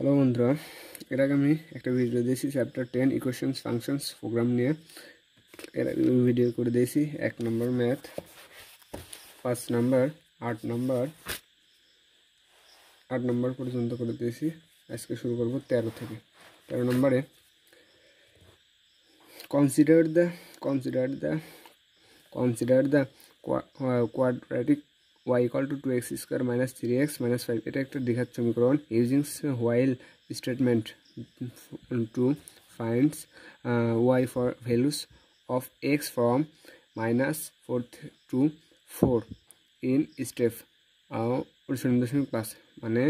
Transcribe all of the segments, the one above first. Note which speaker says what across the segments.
Speaker 1: hello বন্ধুরা এর আগে আমি একটা ভিডিও দিয়েছি chapter ten equations functions program নিয়ে এর আগে ভিডিও করে দিয়েছি এক নম্বর ম্যাথ পাঁচ নম্বর আট নম্বর আট নম্বর পর্যন্ত করে দিয়েছি আজকে শুরু করব তেরো থেকে তেরো নম্বরে consider the consider the consider the quadratic Y equal to two x square minus three x minus five এটা একটা দীঘার সমীকরণ using while statement to finds Y for values of x from minus four to four in step অনুশীলন দশমিক পাঁচ মানে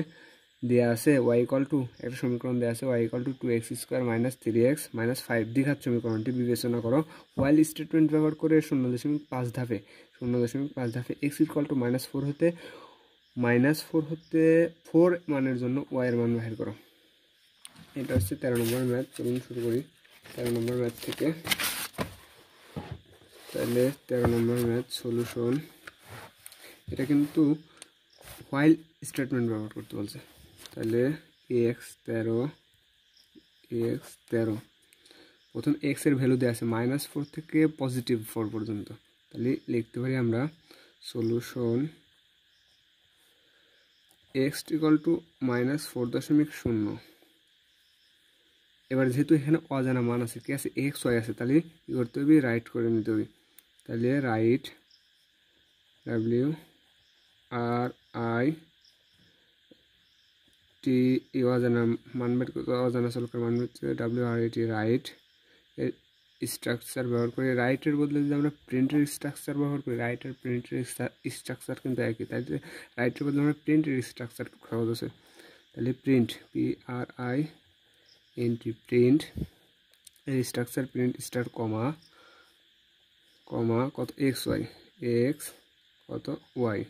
Speaker 1: দেওয়া আছে ওয়াই ইকাল টু একটা সমীকরণ দেওয়া আছে Y equal to two x square minus three x minus five দীঘার সমীকরণটি বিবেচনা করো ওয়াইল স্টেটমেন্ট ব্যবহার করে শূন্য দশমিক পাঁচ ধাপে শূন্য দশমিক পাঁচ ধাপে X equal to minus four হতে মাইনাস ফোর হতে ফোর মানের জন্য ওয়াইয়ের মান বাহির করো এটা হচ্ছে তেরো নম্বর ম্যাথ চলুন শুরু করি তেরো নম্বর ম্যাথ থেকে তাহলে তেরো নম্বর ম্যাথ সলিউশন এটা কিন্তু হোয়াইল স্টেটমেন্ট ব্যবহার করতে বলছে তাহলে এক্স তেরো এক্স তেরো প্রথম এক্সের ভ্যালু দেওয়া আছে মাইনাস ফোর থেকে পজিটিভ ফোর পর্যন্ত তাহলে লিখতে পারি আমরা solution X equal to minus four দশমিক শূন্য এবার যেহেতু এখানে অজানা মান আছে কি আছে এক্স ওয়াই আছে তাহলে কী করতে হবে রাইট করে নিতে হবে তাহলে write W R I T E অজানা মানবেট অজানা চলকের মানবেট ডাব্লিউ আর এটি রাইট এর স্ট্রাকচার ব্যবহার করি রাইটের বদলে যদি আমরা প্রিন্টের স্ট্রাকচার ব্যবহার করি রাইটের প্রিন্টের স্ট্রাকচার কিন্তু একই তাই যে রাইটের বদলে আমরা প্রিন্টের স্ট্রাকচার সহজ আছে তাহলে print P R I N T print এর structure print star comma comma কত এক্স ওয়াই এক্স কত ওয়াই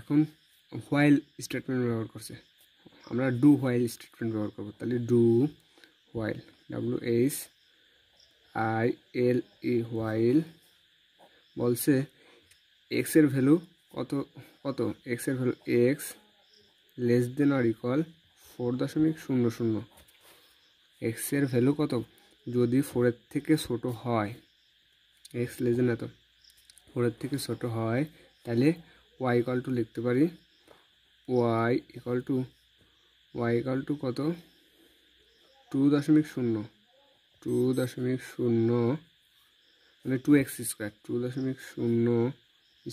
Speaker 1: এখন হোয়াইল স্টেটমেন্ট ব্যবহার করছে আমরা ডু হোয়াইল স্টেটমেন্ট ব্যবহার করবো তাহলে do while W H I L E while বলছে এক্সের ভ্যালু কত কত এক্সের value X less than or equal four দশমিক শূন্য শূন্য এক্সের ভ্যালু কত যদি ফোরের থেকে ছোট হয় এক্স লেস দেন এত ফোরের থেকে ছোট হয় তাহলে ওয়াই ইকুয়াল টু লিখতে পারি Y equal to Y equal to কত টু দশমিক শূন্য টু দশমিক শূন্য মানে টু এক্স স্কোয়ার টু দশমিক শূন্য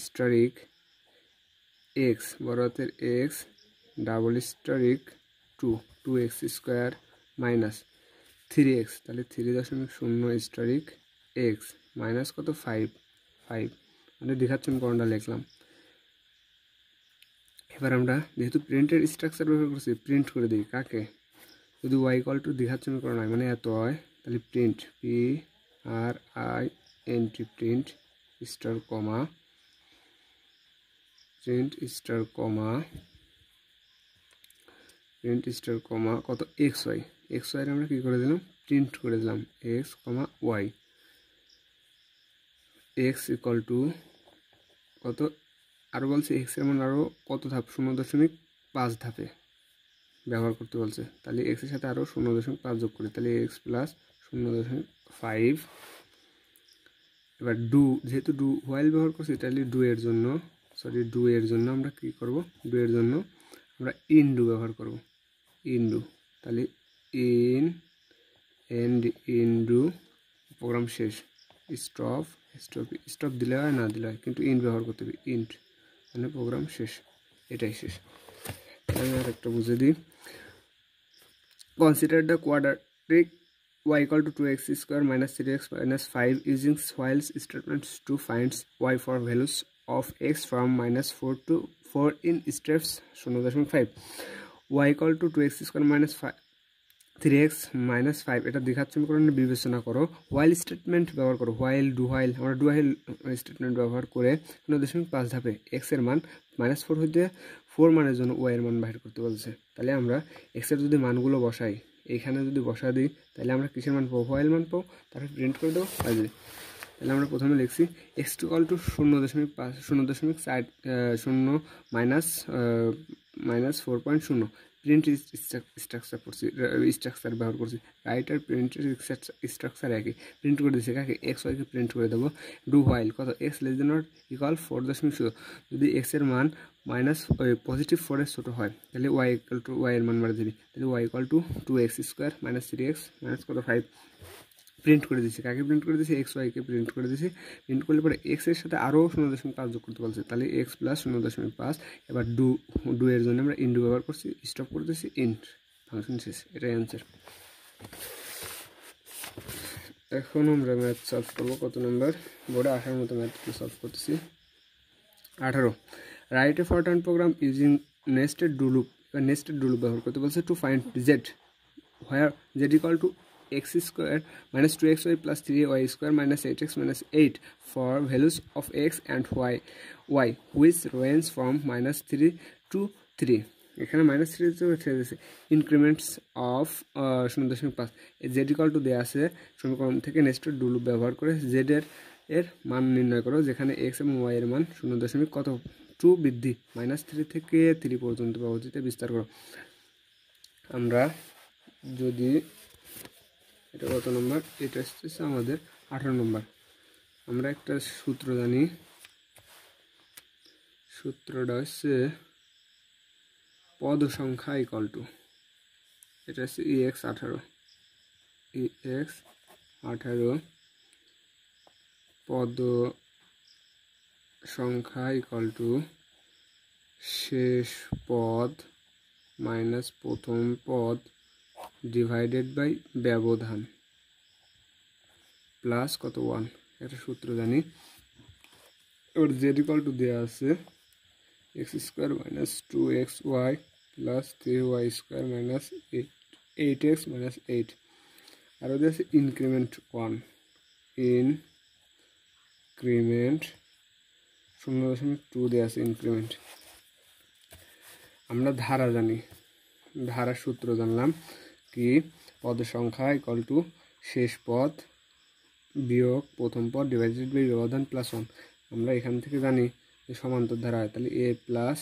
Speaker 1: স্টারিক এক্স বরাতের X double asterisk two two x square minus three X তাহলে থ্রি দশমিক শূন্য স্টারিক এক্স মাইনাস কত ফাইভ ফাইভ মানে দীঘার চুন কোনটা লিখলাম এবার আমরা যেহেতু প্রিন্টের স্ট্রাকচার ব্যবহার করছি প্রিন্ট করে দিই কাকে যদি ওয়াই কল টু জন্য করা নয় মানে এত হয় তাহলে print P R I N T print star comma print star comma print star comma কত এক্স ওয়াই এক্স ওয়াই আমরা কী করে দিলাম প্রিন্ট করে দিলাম X comma Y X equal to কত আরও বলছে এক্স এমন আরও কত ধাপ শূন্য দশমিক পাঁচ ধাপে ব্যবহার করতে বলছে তাহলে এক্সের সাথে আরও শূন্য দশমিক পাঁচ যোগ করি তাহলে এক্স প্লাস শূন্য দশমিক ফাইভ এবার ডু যেহেতু ডু হোয়াইল ব্যবহার করছি তাহলে ডু এর জন্য সরি ডু এর জন্য আমরা কি করব ডু এর জন্য আমরা ইন ডু ব্যবহার করব ইন ডু তাহলে end end end do program শেষ স্টপ স্টপ স্টপ দিলে হয় না দিলে হয় কিন্তু ইন ব্যবহার করতে হবে ইন্ট তাহলে প্রোগ্রাম শেষ এটাই শেষ তাহলে আর একটা বুঝে দিই consider the quadratic y equal to two x square minus three x minus five using সোয়েলস statements to finds Y for values of x from minus four to four in steps শূন্য দশমিক five y equal to two x square minus five three x minus five এটা দীঘার করে বিবেচনা করো while statement ব্যবহার করো হোয়াইল ডু হোয়াইল আমরা ডু হাইল স্টেটমেন্ট ব্যবহার করে শূন্য দশমিক পাঁচ ধাপে এক্সের মান মাইনাস ফোর হইতে ফোর মানের জন্য ওয়াইয়ের মান বাহির করতে বলছে তাহলে আমরা এক্সের যদি মানগুলো বসাই এইখানে যদি বসা দিই তাহলে আমরা কিসের মান পাবো হোয়াইল মান পাবো তারপর প্রিন্ট করে দেবো পাই তাহলে আমরা প্রথমে লিখছি এক্স টু কল টু শূন্য দশমিক পাঁচ শূন্য দশমিক চার শূন্য মাইনাস মাইনাস ফোর পয়েন্ট শূন্য প্রিন্ট স্ট্রাকচার করছি স্ট্রাকচার ব্যবহার করছি রাইট আর প্রিন্টের স্ট্রাকচার একই প্রিন্ট করে দিচ্ছি কাকে এক্স ওয়াইকে প্রিন্ট করে দেবো ডু হোয়াইল কত x less than not equal four দশমিক শূন্য যদি এক্সের মান মাইনাস পজিটিভ ফোরের ছোটো হয় তাহলে ওয়াই ইকুয়াল টু ওয়াইয়ের মান মারা দিবি তাহলে y equal to two x square minus three x minus কত ফাইভ প্রিন্ট করে দিয়েছে কাকে প্রিন্ট করে দিয়েছে এক্স ওয়াইকে প্রিন্ট করে দিয়েছে প্রিন্ট করলে পরে এক্স এর সাথে আরও শূন্য দশমিক পাঁচ যোগ করতে বলছে তাহলে এক্স প্লাস শূন্য দশমিক পাঁচ এবার ডু ডু এর জন্য আমরা ইন্ডু ব্যবহার করছি স্টপ করে দিয়েছি ইন্ট ফাংশন শেষ এটাই অ্যান্সার এখন আমরা ম্যাথ সলভ করবো কত নম্বর বোর্ডে আঠারো মতো ম্যাথ সলভ করতেছি আঠারো right a Fortran program using nested do loop বা নেস্টেড ডুলুপ ব্যবহার করতে বলছে to find z where z equal to x square minus two x y plus three y square minus eight x minus eight for values of x and y y which range from minus three to three এখানে minus three ছেড়ে increments of শূন্য দশমিক পাঁচ Z equal to দেওয়া আছে সমীকরণ থেকে next ডুলু ব্যবহার করে জেডের এর মান নির্ণয় করো যেখানে এক্স এবং ওয়াই এর মান শূন্য দশমিক কত টু বৃদ্ধি মাইনাস থ্রি থেকে থ্রি পর্যন্ত ব্যবহৃত বিস্তার করো আমরা যদি এটা কত নম্বর এটা আসতেছে আমাদের আঠারো নম্বর আমরা একটা সূত্র জানি সূত্রটা হচ্ছে পদ সংখ্যা ইকল টু এটা হচ্ছে ই e এক্স আঠারো ই e এক্স আঠারো পদ সংখ্যা ইকল টু শেষ পদ মাইনাস প্রথম পদ ডিভাইডেড বাই ব্যবধান প্লাস কত ওয়ান একটা সূত্র জানি এবার জেড ইকাল টু দেওয়া আছে x square minus two x y plus three y square minus eight eight x minus eight আরও ওদের আছে ইনক্রিমেন্ট ওয়ান ইনক্রিমেন্ট শূন্য দশমিক টু দেওয়া আছে ইনক্রিমেন্ট আমরা ধারা জানি ধারা সূত্র জানলাম কি পদ সংখ্যা ইকাল টু শেষ পদ বিয়োগ প্রথম পদ ডিভাইডেড বাই ব্যবধান প্লাস ওয়ান আমরা এখান থেকে জানি যে সমান্তর ধারা তাহলে a plus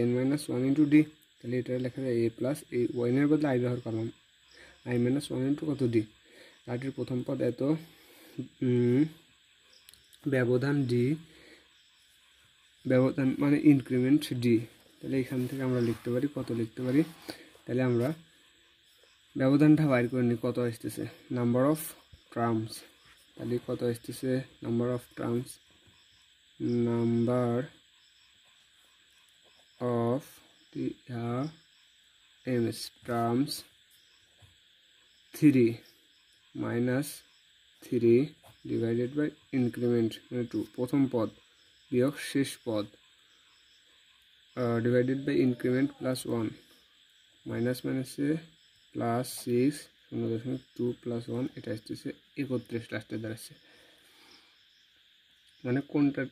Speaker 1: n minus one into d তাহলে এটা লেখা যায় এ প্লাস এই ওয়াইনের বদলে আই ব্যবহার করলাম আই মাইনাস ওয়ান ইন্টু কত ডি তারটির প্রথম পদ এত ব্যবধান ডি ব্যবধান মানে ইনক্রিমেন্ট ডি তাহলে এখান থেকে আমরা লিখতে পারি কত লিখতে পারি তাহলে আমরা ব্যবধানটা বাইর করে নিই কত আসতেছে নাম্বার অফ ট্রামস তাহলে কত আসতেছে number of terms number of the terms three minus three divided by increment মানে টু প্রথম পদ বিয়োগ শেষ পদ divided by increment plus one minus মাইনাসে প্লাস সিক্স শূন্য দশমিক টু প্লাস ওয়ান এটা আসতেছে একত্রিশ লাস্টে দাঁড়াচ্ছে মানে কোনটা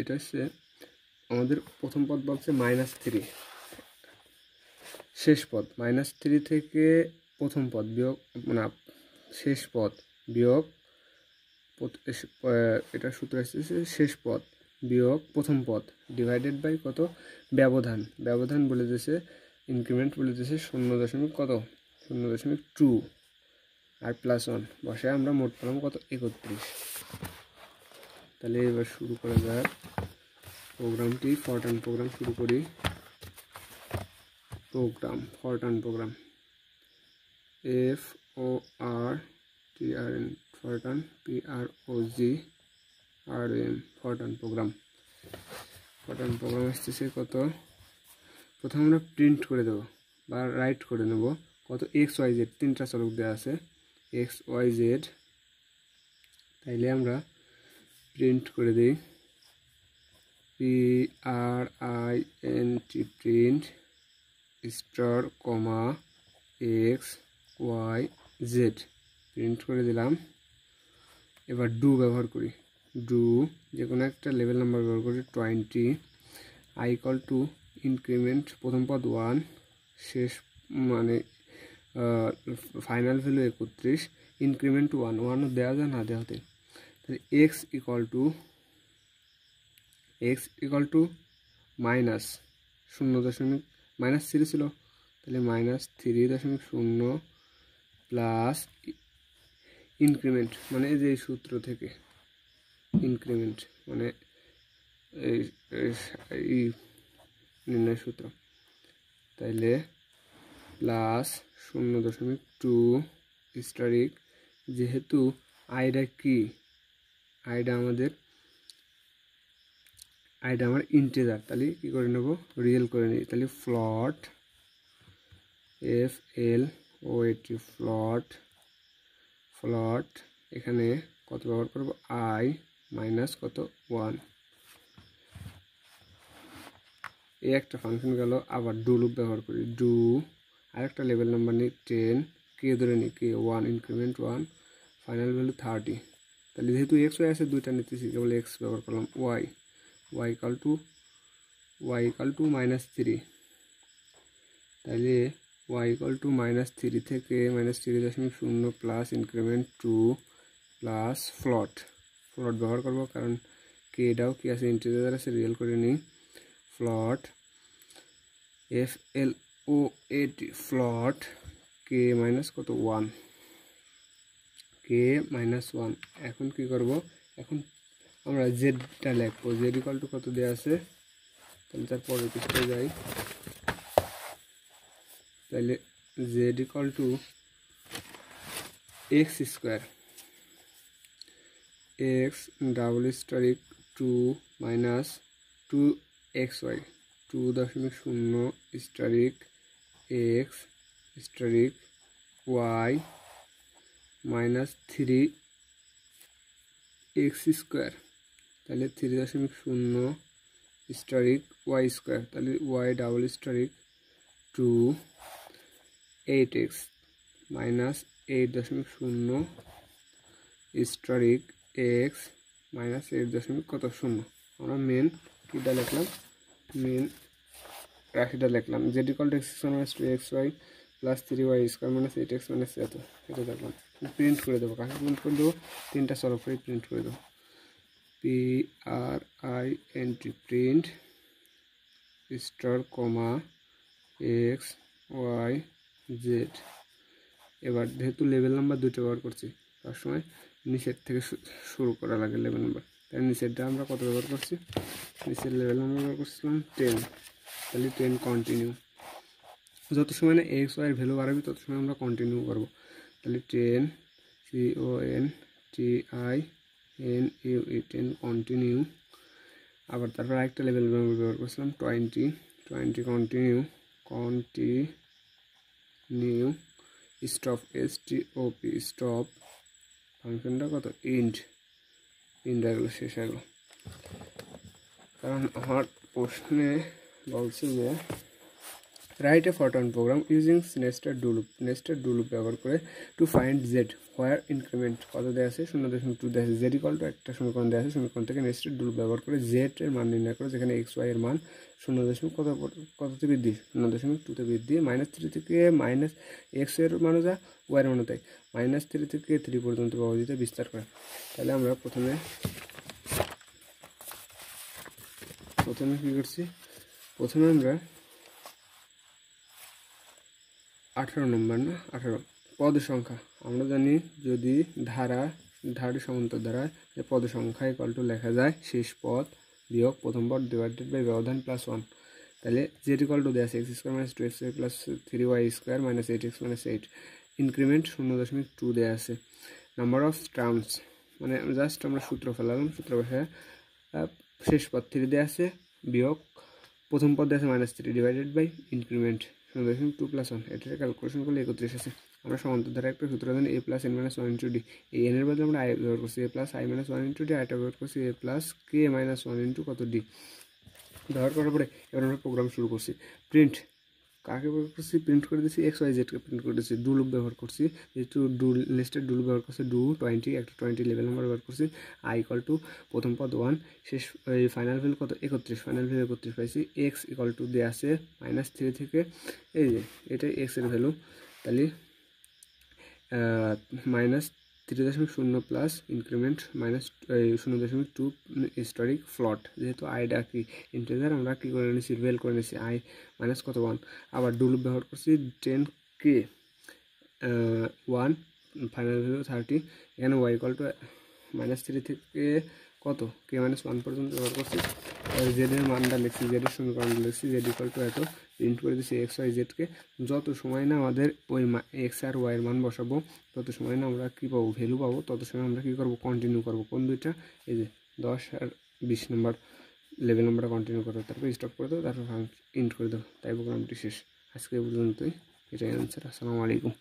Speaker 1: এটা হচ্ছে আমাদের প্রথম পদ বলছে মাইনাস থ্রি শেষ পদ মাইনাস থ্রি থেকে প্রথম পদ বিয়োগ মানে শেষ পদ বিয়োগ এটা সূত্র আসতেছে শেষ পদ বিয়োগ প্রথম পদ ডিভাইডেড বাই কত ব্যবধান ব্যবধান বলে দিয়েছে ইনক্রিমেন্ট বলে দিয়েছে শূন্য দশমিক কত শূন্য দশমিক টু আর প্লাস ওয়ান বসে আমরা মোট পেলাম কত একত্রিশ তাহলে এবার শুরু করা যাক প্রোগ্রামটি ফরটান প্রোগ্রাম শুরু করি program Fortran program F O R T R N Fortran P R O G R M Fortran program Fortran program আসতেছে কত প্রথম আমরা প্রিন্ট করে দেবো বা রাইট করে নেবো কত এক্স ওয়াই জেড তিনটা চলক দেওয়া আছে এক্স ওয়াই জেড তাইলে আমরা প্রিন্ট করে দিই P R I N T print star comma x y z প্রিন্ট করে দিলাম এবার ডু ব্যবহার করি ডু যে কোনো একটা লেভেল নাম্বার ব্যবহার করি টোয়েন্টি আইকল টু ইনক্রিমেন্ট প্রথম পদ ওয়ান শেষ মানে ফাইনাল ভ্যালু একত্রিশ ইনক্রিমেন্ট ওয়ান ওয়ানও দেওয়া যায় না দেওয়া হতে তাহলে x equal to x equal to minus শূন্য দশমিক মাইনাস থ্রি ছিল তাহলে মাইনাস থ্রি দশমিক শূন্য প্লাস ইনক্রিমেন্ট মানে এই যে সূত্র থেকে ইনক্রিমেন্ট মানে এই নির্ণয় সূত্র তাইলে প্লাস শূন্য দশমিক টু স্টারিক যেহেতু আইডা কি আইডা আমাদের আইডা আমার ইন্টেজার তাহলে কী করে নেব রিয়েল করে নিই তাহলে ফ্লট এফ এল ও এটি ফ্লট ফ্লট এখানে কত ব্যবহার করব আই মাইনাস কত ওয়ান এই একটা ফাংশন গেল আবার ডু লুপ ব্যবহার করি ডু আরেকটা লেভেল নাম্বার নিই টেন কে ধরে নিই k one increment one final value thirty তাহলে যেহেতু এক্স ওয়াই আছে দুইটা নিতেছি কেবল এক্স ব্যবহার করলাম y y equal to y equal to minus three তাহলে y equal to minus three থেকে মাইনাস থ্রি দশমিক শূন্য প্লাস ইনক্রিমেন্ট টু প্লাস ফ্লট ফ্লট ব্যবহার করবো কারণ কে এটাও কি আছে ইন্টিজার আছে রিয়েল করে নিই ফ্লট এফ এল ও এটি ফ্লট কে মাইনাস কত ওয়ান কে মাইনাস ওয়ান এখন কি করব এখন আমরা জেডটা লিখবো জেড ইকাল টু কত দেওয়া আছে তাহলে তার পরের যাই তাহলে z equal to x square x double asterisk two minus two x y two দশমিক শূন্য asterisk x asterisk y minus three x square তাহলে থ্রি দশমিক শূন্য স্টারিক ওয়াই স্কোয়ার তাহলে y double asterisk two eight x minus eight দশমিক শূন্য asterisk X minus eight দশমিক কত শূন্য আমরা মেন কীটা লিখলাম মেন রাশিটা লিখলাম z equal to x minus two x y plus three y square minus eight x minus এত এটা দেখলাম প্রিন্ট করে দেবো কাকে প্রিন্ট করে দেবো তিনটা সরফরে প্রিন্ট করে দেবো P R I N T print star comma x y z এবার যেহেতু লেভেল নাম্বার দুটো ব্যবহার করছি তার সময় নিচের থেকে শুরু করা লাগে লেভেল নাম্বার তাই নিচেরটা আমরা কত ব্যবহার করছি নিচের লেভেল নাম্বার ব্যবহার করছিলাম টেন তাহলে টেন কন্টিনিউ যত সময় না এক্স ওয়াইয়ের ভ্যালু বাড়াবি তত সময় আমরা কন্টিনিউ করব তাহলে ten C O N T I N U E ten continue আবার তারপর আরেকটা লেভেল ব্যবহার করছিলাম twenty twenty continue continue stop S T O P stop ফাংশনটা কত ইন্ড ইন্ড শেষ হয়ে গেল কারণ আমার প্রশ্নে বলছি যে write a Fortran program using nested do loop nested do loop ব্যবহার করে to find z where increment কত দেওয়া আছে শূন্য দশমিক টু দেওয়া আছে জেড ইকল টু একটা সমীকরণ দেওয়া আছে সমীকরণ থেকে নেস্টার ডুলুপ ব্যবহার করে জেড এর মান নির্ণয় করে যেখানে এক্স ওয়াই এর মান শূন্য দশমিক কত কততে বৃদ্ধি শূন্য দশমিক টুতে বৃদ্ধি মাইনাস থ্রি থেকে মাইনাস এক্স এর মানও যা ওয়াই এর মানও তাই মাইনাস থ্রি থেকে থ্রি পর্যন্ত ব্যবহৃত বিস্তার করে তাহলে আমরা প্রথমে প্রথমে কী করছি প্রথমে আমরা আঠারো নম্বর না আঠারো পদ সংখ্যা আমরা জানি যদি ধারা ধারা সমান্তর ধারায় যে পদ সংখ্যা ইকাল টু লেখা যায় শেষ পদ বিয়োগ প্রথম পদ ডিভাইডেড বাই ব্যবধান প্লাস ওয়ান তাহলে জেড ইকাল টু দেওয়া আছে x square minus two x plus three y square minus eight x minus eight increment শূন্য দশমিক টু দেওয়া আছে নাম্বার অফ টার্মস মানে জাস্ট আমরা সূত্র ফেলালাম সূত্র বসে শেষ পদ থ্রি দেওয়া আছে বিয়োগ প্রথম পদে আছে minus three divided by increment দেখুন টু প্লাস ওয়ান এটাকে ক্যালকুলেশন করলে একত্রিশ আছে আমরা সমান্তর ধারা একটা সূত্র জানি a plus n minus one into d এই এনের বদলে আমরা আই ব্যবহার করছি a plus i minus one into d আইটা ব্যবহার করছি a plus k minus one into কত ডি ব্যবহার করার পরে এবার আমরা প্রোগ্রাম শুরু করছি প্রিন্ট কাকে ব্যবহার করছি প্রিন্ট করে দিয়েছি এক্স ওয়াই জেডকে প্রিন্ট করে দিচ্ছি ডু লুপ ব্যবহার করছি যেহেতু ডু লিস্টের ডু ব্যবহার করছি ডু টোয়েন্টি একটা টোয়েন্টি লেভেল নাম্বার ব্যবহার করছি আই ইকল টু প্রথম পদ ওয়ান শেষ ফাইনাল ভ্যালু কত একত্রিশ ফাইনাল ভ্যালু একত্রিশ পাইছি এক্স ইকাল টু দেওয়া আছে মাইনাস থ্রি থেকে এই যে এটাই এক্সের ভ্যালু তাহলে মাইনাস থ্রি দশমিক শূন্য প্লাস ইনক্রিমেন্ট মাইনাস শূন্য দশমিক টু হিস্টোরিক ফ্লট যেহেতু ডা কি ইন্টিজার আমরা কী করে নিয়েছি রিভেল করে নিয়েছি আই মাইনাস কত ওয়ান আবার ডুল ব্যবহার করছি ten k one final value thirty এখানে y equal to minus three থেকে কত কে মাইনাস ওয়ান পর্যন্ত ব্যবহার করছি জেডের মানটা লিখছি জেডের সমীকরণটা লিখছি জেড ইকল টু এত প্রিন্ট করে দিচ্ছি এক্স ওয়াই জেডকে যত সময় না আমাদের ওই এক্স আর ওয়াইয়ের মান বসাবো তত সময় না আমরা কী পাবো ভ্যালু পাবো তত সময় আমরা কী করবো কন্টিনিউ করবো কোন দুইটা এই যে দশ আর বিশ নম্বর লেভেল নাম্বারটা কন্টিনিউ করো তারপর স্টপ করে দাও তারপর ইন্ট করে দাও তাই প্রোগ্রামটি শেষ আজকে পর্যন্তই এটাই আনসার আসসালামু আলাইকুম